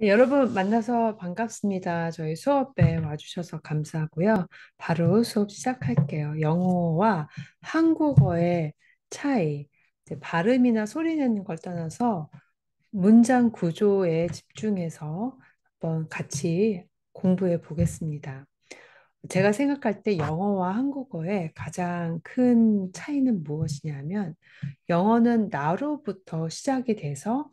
네, 여러분 만나서 반갑습니다. 저희 수업에 와주셔서 감사하고요. 바로 수업 시작할게요. 영어와 한국어의 차이, 발음이나 소리 내는 걸 떠나서 문장 구조에 집중해서 한번 같이 공부해 보겠습니다. 제가 생각할 때 영어와 한국어의 가장 큰 차이는 무엇이냐면 영어는 나로부터 시작이 돼서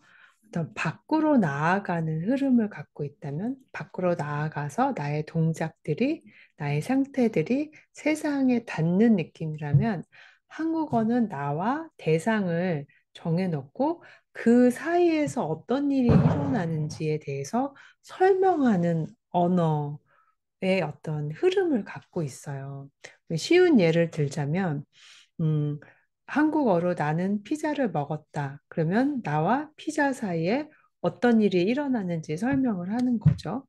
어떤 밖으로 나아가는 흐름을 갖고 있다면 밖으로 나아가서 나의 동작들이 나의 상태들이 세상에 닿는 느낌이라면 한국어는 나와 대상을 정해놓고 그 사이에서 어떤 일이 일어나는지에 대해서 설명하는 언어의 어떤 흐름을 갖고 있어요. 쉬운 예를 들자면, 음, 한국어로 나는 피자를 먹었다. 그러면 나와 피자 사이에 어떤 일이 일어나는지 설명을 하는 거죠.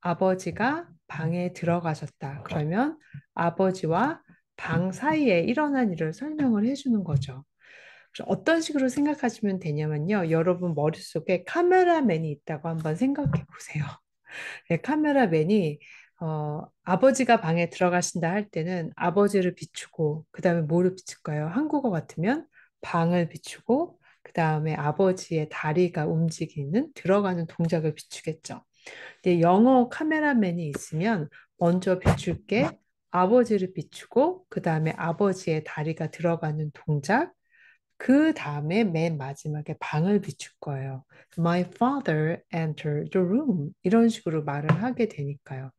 아버지가 방에 들어가셨다. 그러면 아버지와 방 사이에 일어난 일을 설명을 해주는 거죠. 어떤 식으로 생각하시면 되냐면요. 여러분 머릿속에 카메라맨이 있다고 한번 생각해 보세요. 네, 카메라맨이 어, 아버지가 방에 들어가신다 할 때는 아버지를 비추고 그 다음에 뭐를 비출까요? 한국어 같으면 방을 비추고 그 다음에 아버지의 다리가 움직이는 들어가는 동작을 비추겠죠. 근데 영어 카메라맨이 있으면 먼저 비출 게 아버지를 비추고 그 다음에 아버지의 다리가 들어가는 동작 그 다음에 맨 마지막에 방을 비출 거예요. My father entered the room. 이런 식으로 말을 하게 되니까요.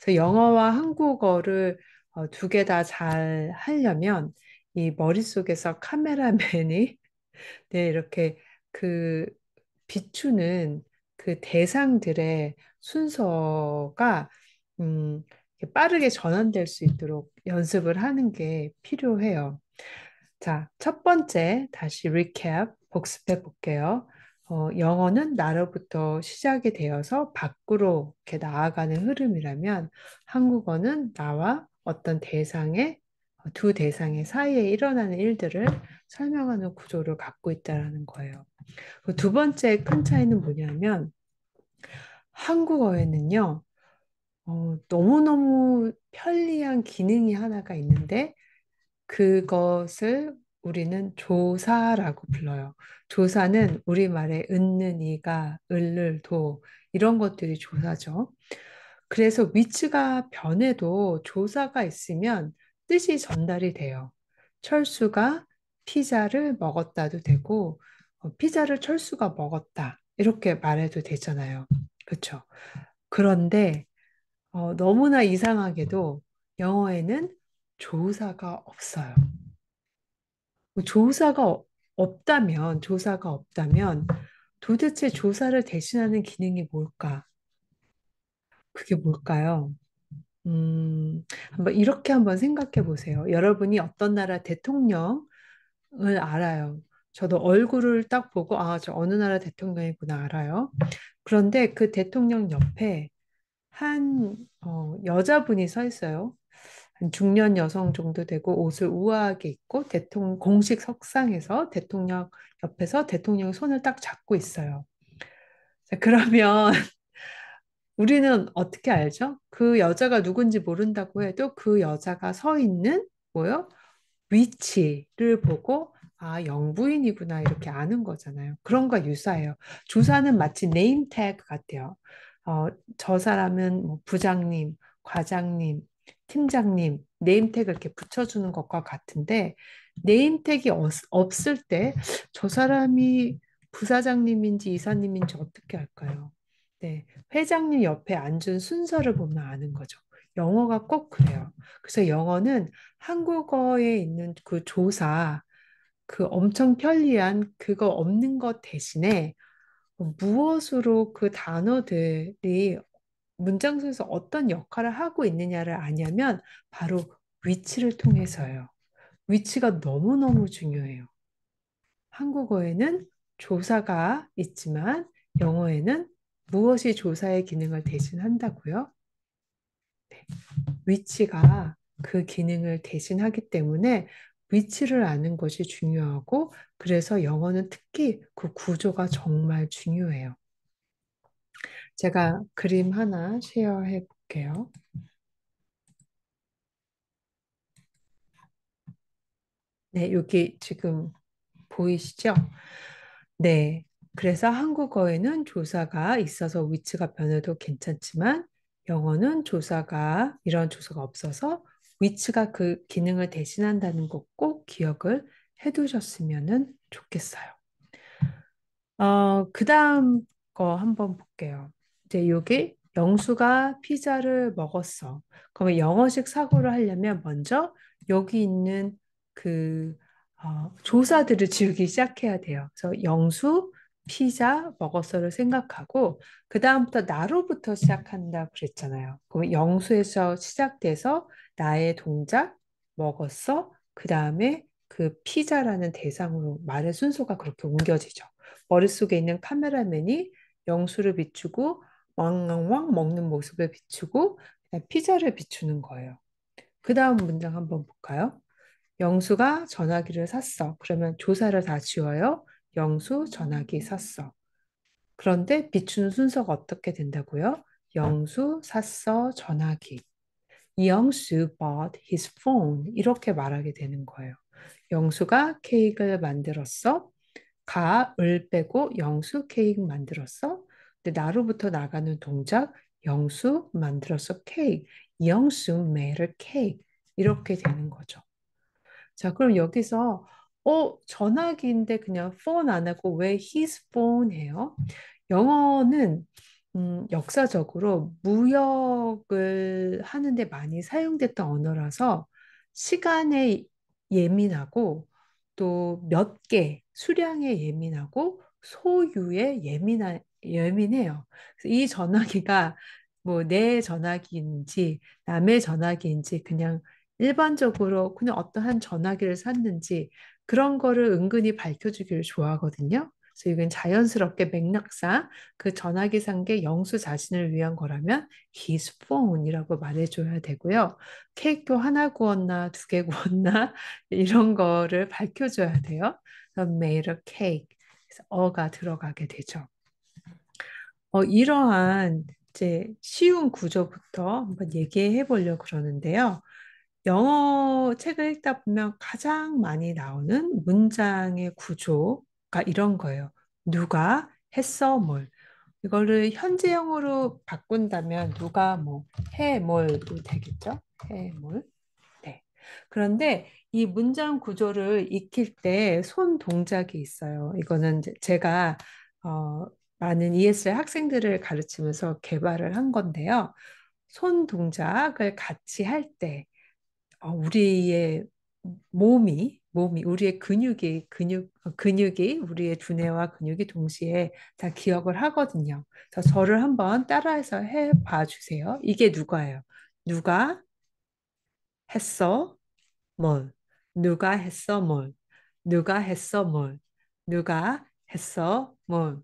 그래서 영어와 한국어를 어, 두개 다 잘 하려면 이 머릿속에서 카메라맨이 네, 이렇게 그 비추는 그 대상들의 순서가 음, 빠르게 전환될 수 있도록 연습을 하는 게 필요해요. 자, 첫 번째 다시 리캡 복습해 볼게요. 어, 영어는 나로부터 시작이 되어서 밖으로 이렇게 나아가는 흐름이라면 한국어는 나와 어떤 대상의 어, 두 대상의 사이에 일어나는 일들을 설명하는 구조를 갖고 있다라는 거예요. 두 번째 큰 차이는 뭐냐면 한국어에는요 어, 너무너무 편리한 기능이 하나가 있는데 그것을 우리는 조사라고 불러요. 조사는 우리말에 은는 이가, 을을, 도 이런 것들이 조사죠. 그래서 위치가 변해도 조사가 있으면 뜻이 전달이 돼요. 철수가 피자를 먹었다도 되고 어, 피자를 철수가 먹었다 이렇게 말해도 되잖아요. 그렇죠? 그런데 어, 너무나 이상하게도 영어에는 조사가 없어요. 뭐 조사가 없다면, 조사가 없다면 도대체 조사를 대신하는 기능이 뭘까? 그게 뭘까요? 음, 한번 이렇게 한번 생각해 보세요. 여러분이 어떤 나라 대통령을 알아요. 저도 얼굴을 딱 보고, 아, 저 어느 나라 대통령이구나 알아요. 그런데 그 대통령 옆에 한 어, 여자분이 서 있어요. 한 중년 여성 정도 되고 옷을 우아하게 입고 대통령 공식 석상에서 대통령 옆에서 대통령 손을 딱 잡고 있어요. 자, 그러면 우리는 어떻게 알죠? 그 여자가 누군지 모른다고 해도 그 여자가 서 있는 뭐요? 위치를 보고 아, 영부인이구나 이렇게 아는 거잖아요. 그런가 유사해요. 조사는 마치 네임 태그 같아요. 어, 저 사람은 뭐 부장님, 과장님, 팀장님 네임택을 이렇게 붙여주는 것과 같은데 네임택이 없을 때 저 사람이 부사장님인지 이사님인지 어떻게 할까요 네, 회장님 옆에 앉은 순서를 보면 아는 거죠. 영어가 꼭 그래요. 그래서 영어는 한국어에 있는 그 조사, 그 엄청 편리한 그거 없는 것 대신에 무엇으로 그 단어들이 문장 속에서 어떤 역할을 하고 있느냐를 아냐면 바로 위치를 통해서요. 위치가 너무너무 중요해요. 한국어에는 조사가 있지만 영어에는 무엇이 조사의 기능을 대신한다고요? 네. 위치가 그 기능을 대신하기 때문에 위치를 아는 것이 중요하고 그래서 영어는 특히 그 구조가 정말 중요해요. 제가 그림 하나 쉐어해 볼게요. 네, 여기 지금 보이시죠? 네. 그래서 한국어에는 조사가 있어서 위치가 변해도 괜찮지만 영어는 조사가 이런 조사가 없어서 위치가 그 기능을 대신한다는 것 꼭 기억을 해두셨으면 좋겠어요. 어, 그 다음 거 한번 볼게요. 이제 요게 영수가 피자를 먹었어. 그러면 영어식 사고를 하려면 먼저 여기 있는 그 어, 조사들을 지우기 시작해야 돼요. 그래서 영수 피자 먹었어를 생각하고 그 다음부터 나로부터 시작한다 그랬잖아요. 그럼 영수에서 시작돼서 나의 동작 먹었어 그 다음에 그 피자라는 대상으로 말의 순서가 그렇게 옮겨지죠. 머릿속에 있는 카메라맨이 영수를 비추고 왕왕왕 먹는 모습을 비추고 피자를 비추는 거예요. 그 다음 문장 한번 볼까요? 영수가 전화기를 샀어. 그러면 조사를 다 지워요. 영수 전화기 샀어. 그런데 비추는 순서가 어떻게 된다고요? 영수 샀어 전화기. 영수 bought his phone. 이렇게 말하게 되는 거예요. 영수가 케이크를 만들었어. 가을 빼고 영수 케이크 만들었어. 나로부터 나가는 동작 영수 만들어서 케이크, 영수 매를 케이크 이렇게 되는 거죠. 자, 그럼 여기서 어 전화기인데 그냥 phone 안 하고 왜 his phone 해요? 영어는 음, 역사적으로 무역을 하는데 많이 사용됐던 언어라서 시간에 예민하고 또 몇 개 수량에 예민하고 소유에 예민한 예민해요. 이 전화기가 뭐 내 전화기인지 남의 전화기인지 그냥 일반적으로 그냥 어떠한 전화기를 샀는지 그런 거를 은근히 밝혀주기를 좋아하거든요. 그래서 이건 자연스럽게 맥락상 그 전화기 산게 영수 자신을 위한 거라면 his phone이라고 말해줘야 되고요. 케이크도 하나 구웠나 두 개 구웠나 이런 거를 밝혀줘야 돼요. 그래서 made a cake. 그래서 어가 들어가게 되죠. 어, 이러한 이제 쉬운 구조부터 한번 얘기해 보려고 그러는데요. 영어 책을 읽다 보면 가장 많이 나오는 문장의 구조가 이런 거예요. 누가 했어 뭘. 이거를 현재 형으로 바꾼다면 누가 뭐 해 뭘도 되겠죠? 해 뭘. 네. 그런데 이 문장 구조를 익힐 때 손 동작이 있어요. 이거는 제가 어, 많은 ESL 학생들을 가르치면서 개발을 한 건데요. 손 동작을 같이 할때 어, 우리의 몸이 몸이 우리의 근육이 근육 어, 근육이 우리의 두뇌와 근육이 동시에 다 기억을 하거든요. 그래서 저를 한번 따라해서 해 봐 주세요. 이게 누가예요? 누가 했어? 뭘? 누가 했어? 뭘? 누가 했어? 뭘? 누가 했어? 뭘?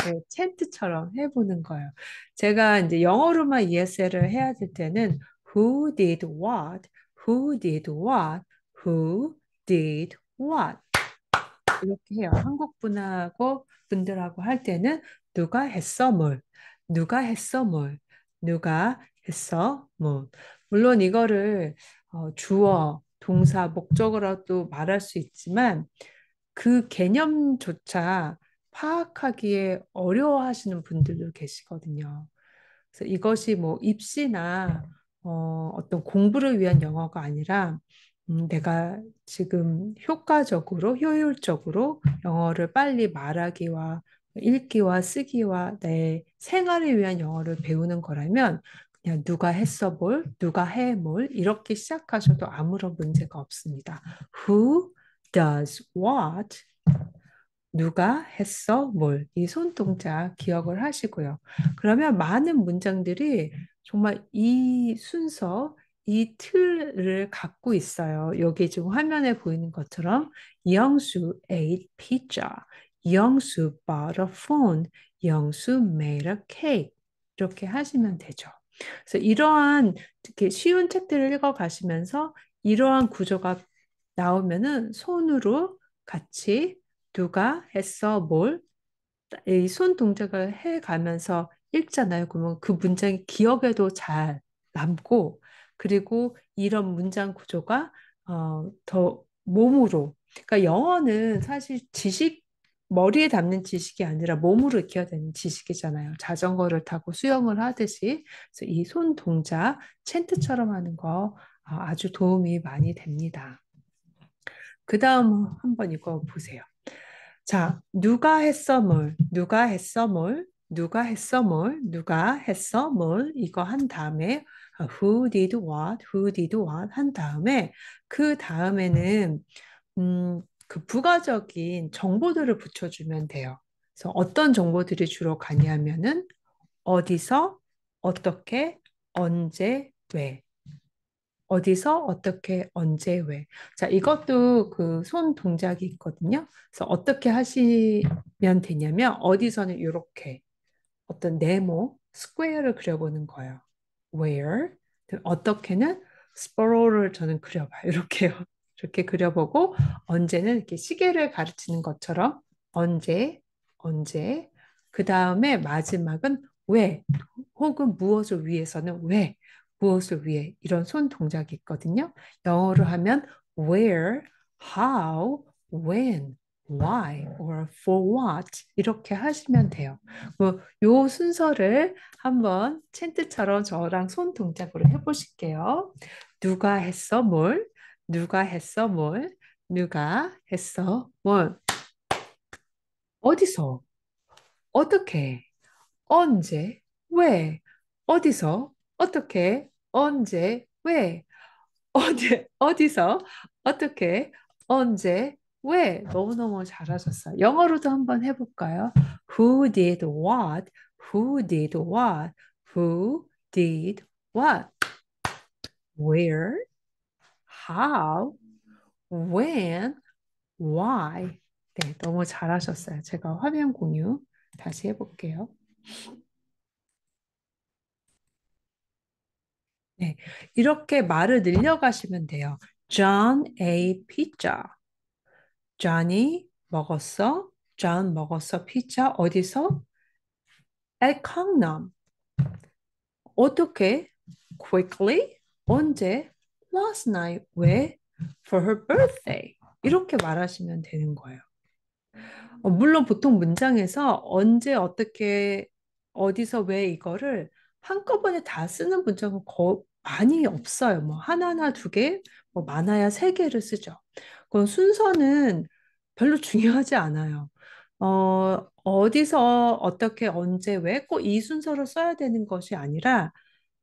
네, 그 챈트처럼 해보는 거예요. 제가 이제 영어로만 ESL을 해야 될 때는 Who did what? Who did what? Who did what? 이렇게 해요. 한국 분하고 분들하고 할 때는 누가 했어 뭘? 누가 했어 뭘? 누가 했어 뭘? 물론 이거를 어, 주어, 동사, 목적어라도 말할 수 있지만 그 개념조차 파악하기에 어려워하시는 분들도 계시거든요. 그래서 이것이 뭐 입시나 어, 어떤 공부를 위한 영어가 아니라 음, 내가 지금 효과적으로 효율적으로 영어를 빨리 말하기와 읽기와 쓰기와 내 생활을 위한 영어를 배우는 거라면 그냥 누가 했어 뭘, 누가 해 뭘, 이렇게 시작하셔도 아무런 문제가 없습니다. Who does what 누가 했어 뭘 이 손동작 기억을 하시고요. 그러면 많은 문장들이 정말 이 순서 이 틀을 갖고 있어요. 여기 지금 화면에 보이는 것처럼 영수 ate pizza, 영수 bought a phone, 영수 made a cake 이렇게 하시면 되죠. 그래서 이러한 이렇게 쉬운 책들을 읽어 가시면서 이러한 구조가 나오면은 손으로 같이 누가 했어 뭘? 이 손 동작을 해 가면서 읽잖아요. 그러면 그 문장이 기억에도 잘 남고 그리고 이런 문장 구조가 어, 더 몸으로 그러니까 영어는 사실 지식 머리에 담는 지식이 아니라 몸으로 익혀야 되는 지식이잖아요. 자전거를 타고 수영을 하듯이 이 손 동작 챈트처럼 하는 거 어, 아주 도움이 많이 됩니다. 그 다음 한번 이거 보세요. 자, 누가 했어 뭘? 누가 했어 뭘? 누가 했어 뭘? 누가 했어 뭘? 이거 한 다음에 어, who did what? who did what? 한 다음에 그 다음에는 음, 그 부가적인 정보들을 붙여주면 돼요. 그래서 어떤 정보들이 주로 가냐면은 어디서 어떻게 언제 왜 어디서 어떻게 언제 왜. 자, 이것도 그 손 동작이 있거든요. 그래서 어떻게 하시면 되냐면 어디서는 이렇게 어떤 네모 스퀘어를 그려보는 거예요. where 어떻게는 스포로를 저는 그려봐요. 이렇게요. 이렇게 그려보고 언제는 이렇게 시계를 가르치는 것처럼 언제 언제 그 다음에 마지막은 왜 혹은 무엇을 위해서는 왜 무엇을 위해 이런 손 동작이 있거든요. 영어로 음. 하면 where, how, when, why or for what 이렇게 하시면 돼요. 뭐요 순서를 한번 챈트처럼 저랑 손 동작으로 해보실게요. 누가 했어 뭘? 누가 했어 뭘? 누가 했어 뭘? 어디서? 어떻게? 언제? 왜? 어디서? 어떻게? 언제, 왜, 어디, 어디서, 어떻게, 언제, 왜 너무너무 잘하셨어요. 영어로도 한번 해볼까요? Who did what? Who did what? Who did what? Where? How? When? Why? 네, 너무 잘하셨어요. 제가 화면 공유 다시 해볼게요. 네, 이렇게 말을 늘려가시면 돼요. John a pizza. Johnny 먹었어. John 먹었어. 피자 어디서? At Gangnam. 어떻게? Quickly. 언제? Last night. 왜? For her birthday. 이렇게 말하시면 되는 거예요. 어, 물론 보통 문장에서 언제 어떻게 어디서 왜 이거를 한꺼번에 다 쓰는 문장은 거, 많이 없어요. 뭐 하나나 두 개, 뭐 많아야 세 개를 쓰죠. 그건 순서는 별로 중요하지 않아요. 어, 어디서 어떻게 언제 왜 꼭 이 순서로 써야 되는 것이 아니라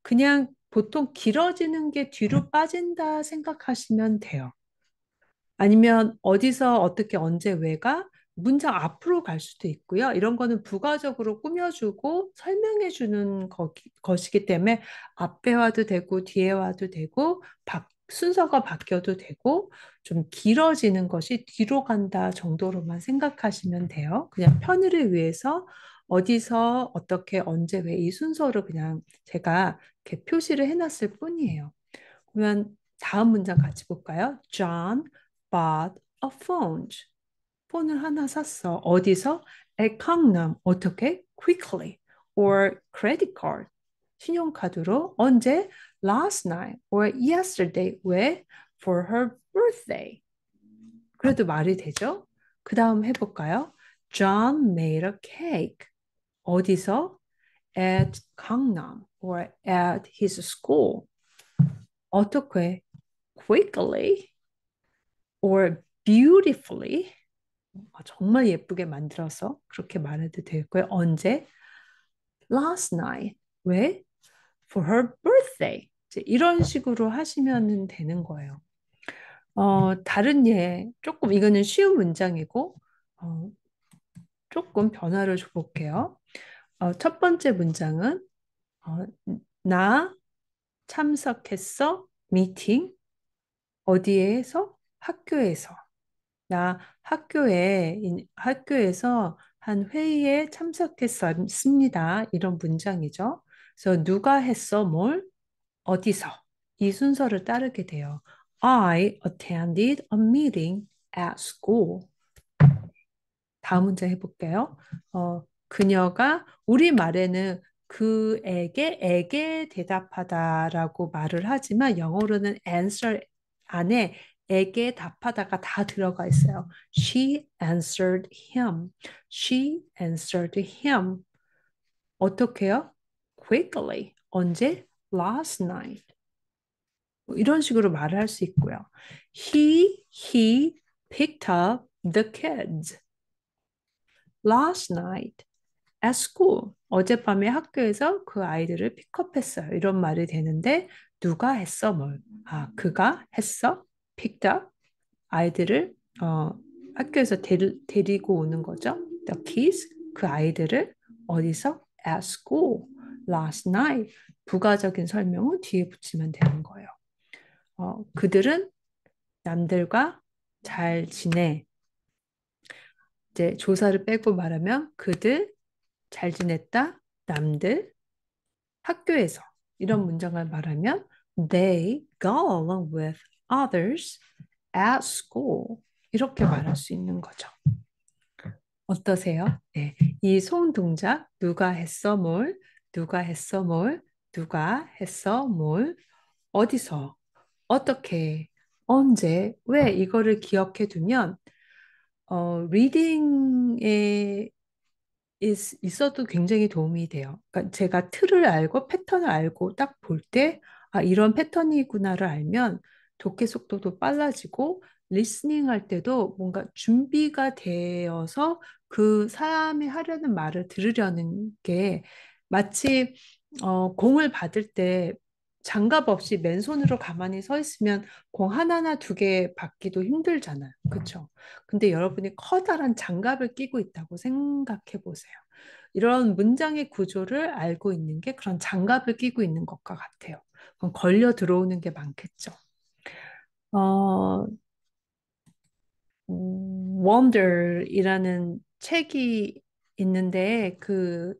그냥 보통 길어지는 게 뒤로 빠진다 생각하시면 돼요. 아니면 어디서 어떻게 언제 왜가 문장 앞으로 갈 수도 있고요. 이런 거는 부가적으로 꾸며주고 설명해주는 것이기 때문에 앞에 와도 되고 뒤에 와도 되고 순서가 바뀌어도 되고 좀 길어지는 것이 뒤로 간다 정도로만 생각하시면 돼요. 그냥 편의를 위해서 어디서 어떻게 언제 왜 이 순서를 그냥 제가 이렇게 표시를 해놨을 뿐이에요. 그러면 다음 문장 같이 볼까요? John bought a phone. 폰을 하나 샀어. 어디서? At Gangnam. 어떻게? Quickly. Or credit card. 신용카드로 언제? Last night or yesterday. 왜? For her birthday. 그래도 말이 되죠? 그 다음 해볼까요? John made a cake. 어디서? At Gangnam or at his school. 어떻게? Quickly or beautifully. 아, 정말 예쁘게 만들어서 그렇게 말해도 되고요. 언제? Last night. 왜? For her birthday. 이런 식으로 하시면 되는 거예요. 어, 다른 예, 조금 이거는 쉬운 문장이고 어, 조금 변화를 줘볼게요. 어, 첫 번째 문장은 어, 나 참석했어 미팅 어디에서 학교에서 나 학교에, 학교에서 한 회의에 참석했습니다. 이런 문장이죠. 그래서 누가 했어, 뭘, 어디서 이 순서를 따르게 돼요. I attended a meeting at school. 다음 문제 해볼게요. 어, 그녀가 우리 말에는 그에게 에게 대답하다라고 말을 하지만 영어로는 answer 안에 에게 답하다가 다 들어가 있어요. She answered him. She answered him. 어떻게요? Quickly. 언제? Last night. 이런 식으로 말을 할 수 있고요. He he picked up the kids last night at school. 어젯밤에 학교에서 그 아이들을 픽업했어요. 이런 말이 되는데 누가 했어 뭘? 아, 그가 했어? picked up 아이들을 어, 학교에서 데리, 데리고 오는 거죠. The kids 그 아이들을 어디서 at school last night 부가적인 설명을 뒤에 붙이면 되는 거예요. 어, 그들은 남들과 잘 지내. 이제 조사를 빼고 말하면 그들 잘 지냈다. 남들 학교에서 이런 문장을 말하면 they go along with others at school 이렇게 아. 말할 수 있는 거죠. 어떠세요? 네, 이손 동작 누가 했어 뭘, 누가 했어 뭘, 누가 했어 뭘, 어디서, 어떻게, 언제, 왜 이거를 기억해 두면 어, 리딩에 i 있어도 굉장히 도움이 돼요. 그러니까 제가 틀을 알고 패턴을 알고 딱 볼 때 아, 이런 패턴이구나를 알면 독해 속도도 빨라지고 리스닝 할 때도 뭔가 준비가 되어서 그 사람이 하려는 말을 들으려는 게 마치 어, 공을 받을 때 장갑 없이 맨손으로 가만히 서 있으면 공 하나나 두 개 받기도 힘들잖아요. 그렇죠? 근데 여러분이 커다란 장갑을 끼고 있다고 생각해 보세요. 이런 문장의 구조를 알고 있는 게 그런 장갑을 끼고 있는 것과 같아요. 그럼 걸려 들어오는 게 많겠죠. 어, 음, w 이라는 책이 있는데 그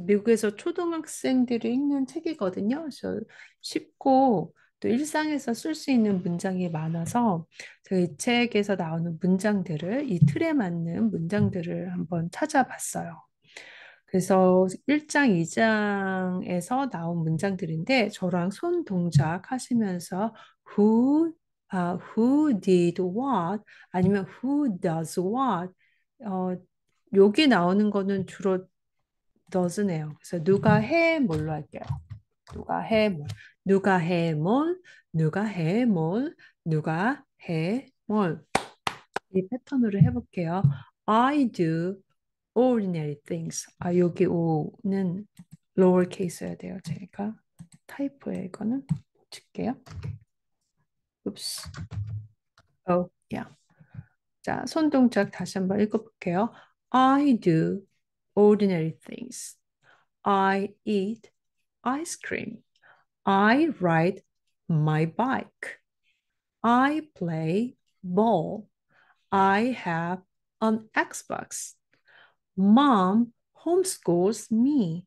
미국에서 초등학생들이 읽는 책이거든요. 그래서 쉽고 또 일상에서 쓸 수 있는 문장이 많아서 제가 이 책에서 나오는 문장들을 이 틀에 맞는 문장들을 한번 찾아봤어요. 그래서 1장, 2장에서 나온 문장들인데 저랑 손 동작 하시면서 who uh, who did what 아니면 who does what 어, 여기 나오는 거는 주로 does네요. 그래서 누가 음. 해 뭘로 할게요. 누가 해 뭘, 누가 해 뭘, 누가 해 뭘, 누가 해 뭘. 이 패턴으로 해볼게요. I do ordinary things. 아 여기 o 는 lower case여야 돼요. 제가 타이프에 이거는 붙일게요. Oops. Oh, yeah. 자, 손 동작 다시 한번 읽어볼게요. I do ordinary things. I eat ice cream. I ride my bike. I play ball. I have an Xbox. Mom homeschools me.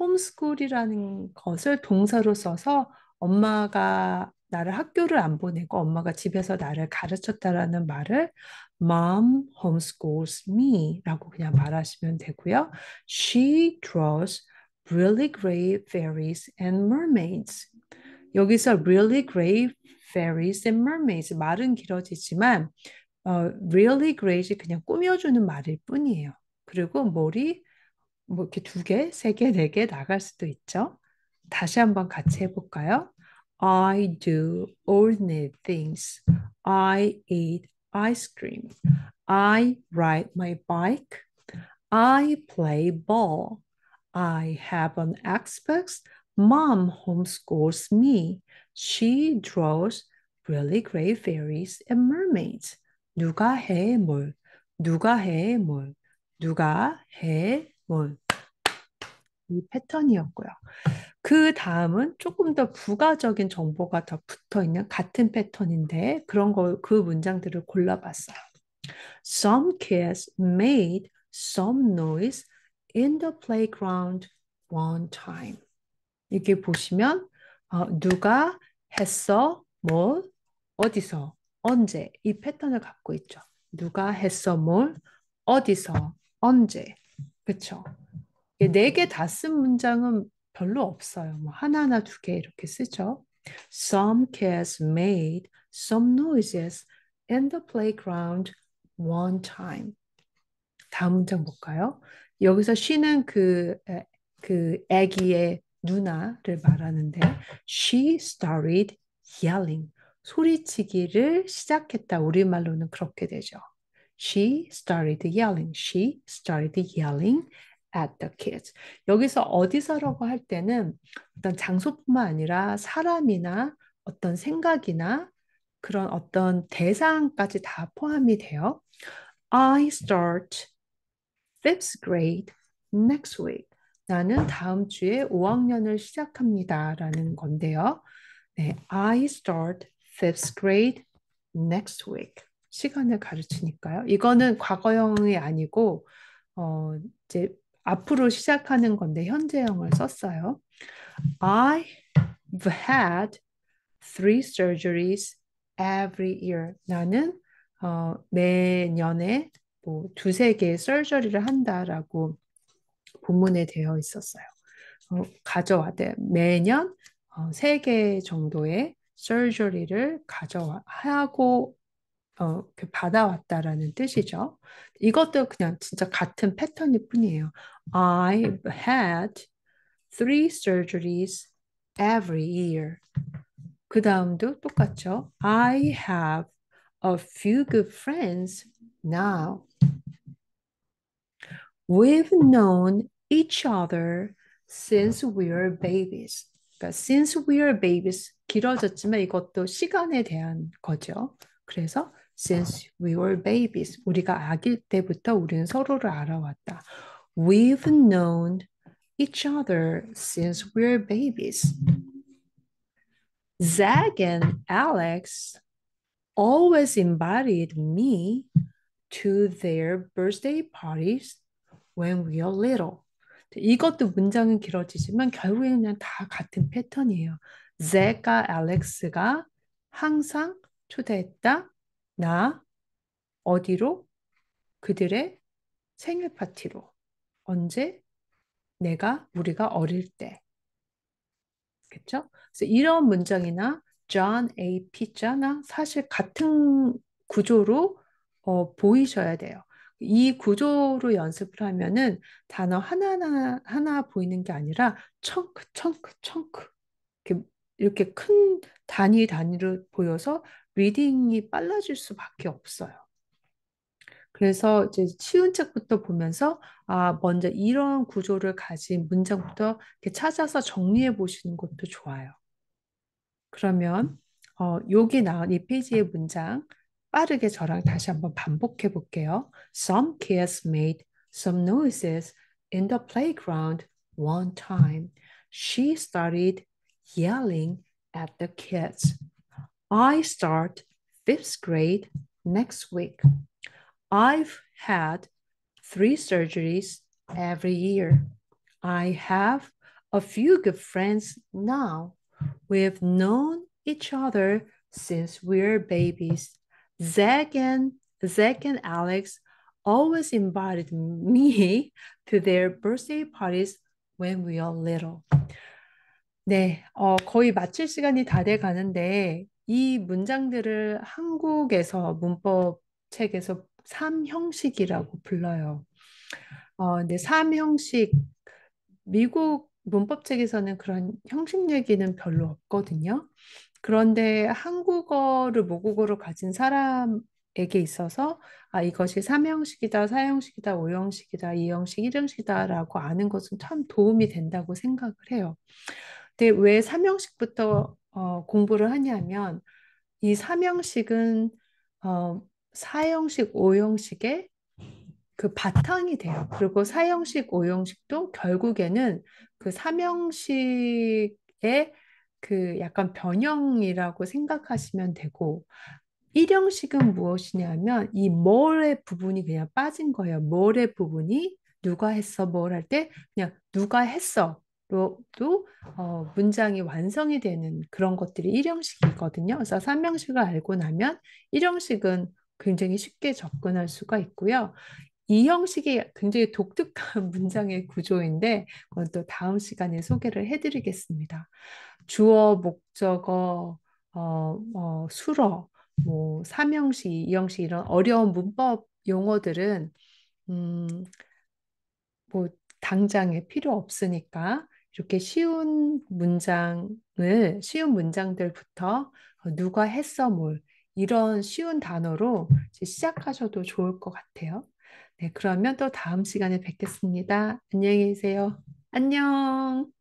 홈스쿨이라는 것을 동사로 써서 엄마가 나를 학교를 안 보내고 엄마가 집에서 나를 가르쳤다라는 말을 mom homeschools me라고 그냥 말하시면 되고요. She draws really great fairies and mermaids. 여기서 really great fairies and mermaids 말은 길어지지만 어, really great이 그냥 꾸며주는 말일 뿐이에요. 그리고 머리 뭐 이렇게 두 개, 세 개, 네 개 나갈 수도 있죠. 다시 한번 같이 해볼까요? I do ordinary things. I eat ice cream. I ride my bike. I play ball. I have an Xbox. Mom homeschools me. She draws really great fairies and mermaids. 누가 해 뭘? 누가 해 뭘? 누가 해 뭘? 이 패턴이었고요. 그 다음은 조금 더 부가적인 정보가 더 붙어 있는 같은 패턴인데 그런 거 그 문장들을 골라봤어요. Some kids made some noise in the playground one time. 이게 렇 보시면 어, 누가 했어, 뭘, 어디서, 언제 이 패턴을 갖고 있죠. 누가 했어, 뭘, 어디서, 언제, 그렇죠. 네개다쓴 문장은 별로 없어요. 뭐 하나나 두 개 이렇게 쓰죠. Some kids made some noises in the playground one time. 다음 문장 볼까요? 여기서 쉬는 그, 그 애기의 누나를 말하는데 She started yelling. 소리치기를 시작했다. 우리말로는 그렇게 되죠. She started yelling. She started yelling at the kids. 여기서 어디서라고 할 때는 어떤 장소뿐만 아니라 사람이나 어떤 생각이나 그런 어떤 대상까지 다 포함이 돼요. I start fifth grade next week. 나는 다음 주에 5학년을 시작합니다라는 건데요. 네, I start fifth grade next week. 시간을 가르치니까요. 이거는 과거형이 아니고 어 이제 앞으로 시작하는 건데 현재형을 썼어요. I've had three surgeries every year. 나는 어, 매년에 뭐 두세 개의 surgery를 한다라고 본문에 되어 있었어요. 어, 가져왔대. 매년 어, 세개 정도의 surgery를 가져와 하고 어, 받아왔다라는 뜻이죠. 이것도 그냥 진짜 같은 패턴일 뿐이에요. I had three surgeries every year. 그 다음도 똑같죠. I have a few good friends now. We've known each other since we were babies. 그러니까 since we were babies 길어졌지만 이것도 시간에 대한 거죠. 그래서 Since we were babies. 우리가 아기 때부터 우리는 서로를 알아왔다. We've known each other since we're w e babies. Zach and Alex always invited me to their birthday parties when we are little. 이것도 문장은 길어지지만 결국에는 그냥 다 같은 패턴이에요. 잭과 알렉스가 항상 초대했다. 나 어디로? 그들의 생일 파티로. 언제? 내가 우리가 어릴 때. 그렇죠? 그래서 이런 문장이나 John A. P자나 사실 같은 구조로 어, 보이셔야 돼요. 이 구조로 연습을 하면은 단어 하나하나 하나 보이는 게 아니라 청크 청크 청크 이렇게 큰 단위 단위로 보여서 리딩이 빨라질 수밖에 없어요. 그래서 이제 쉬운 책부터 보면서 아 먼저 이런 구조를 가진 문장부터 이렇게 찾아서 정리해 보시는 것도 좋아요. 그러면 어, 여기 나온 이 페이지의 문장 빠르게 저랑 다시 한번 반복해 볼게요. Some kids made some noises in the playground one time. She started yelling at the kids. I start fifth grade next week. I've had three surgeries every year. I have a few good friends now. We've known each other since we're babies. Zach and Zach and Alex always invited me to their birthday parties when we were little. 네, 어, 거의 마칠 시간이 다돼 가는데 이 문장들을 한국에서 문법 책에서 삼형식이라고 불러요. 어, 근데 삼형식 미국 문법책에서는 그런 형식 얘기는 별로 없거든요. 그런데 한국어를 모국어로 가진 사람에게 있어서 아 이것이 삼형식이다, 사형식이다, 오형식이다, 이형식, 일형식이다라고 아는 것은 참 도움이 된다고 생각을 해요. 근데 왜 삼형식부터 어, 공부를 하냐면 이 삼형식은 어, 사형식, 오형식의 그 바탕이 돼요. 그리고 사형식, 오형식도 결국에는 그 삼형식의 그 약간 변형이라고 생각하시면 되고 일형식은 무엇이냐면 이 뭘의 부분이 그냥 빠진 거예요. 뭘의 부분이 누가 했어 뭘 할 때 그냥 누가 했어 로도 어, 문장이 완성이 되는 그런 것들이 일형식이거든요. 그래서 삼형식을 알고 나면 일형식은 굉장히 쉽게 접근할 수가 있고요. 이 형식이 굉장히 독특한 문장의 구조인데 그건 또 다음 시간에 소개를 해드리겠습니다. 주어, 목적어, 어, 어, 수러, 뭐 삼형식, 이형식 이런 어려운 문법 용어들은 음, 뭐 당장에 필요 없으니까 이렇게 쉬운 문장을 쉬운 문장들부터 누가 했어 뭘 이런 쉬운 단어로 시작하셔도 좋을 것 같아요. 네, 그러면 또 다음 시간에 뵙겠습니다. 안녕히 계세요. 안녕.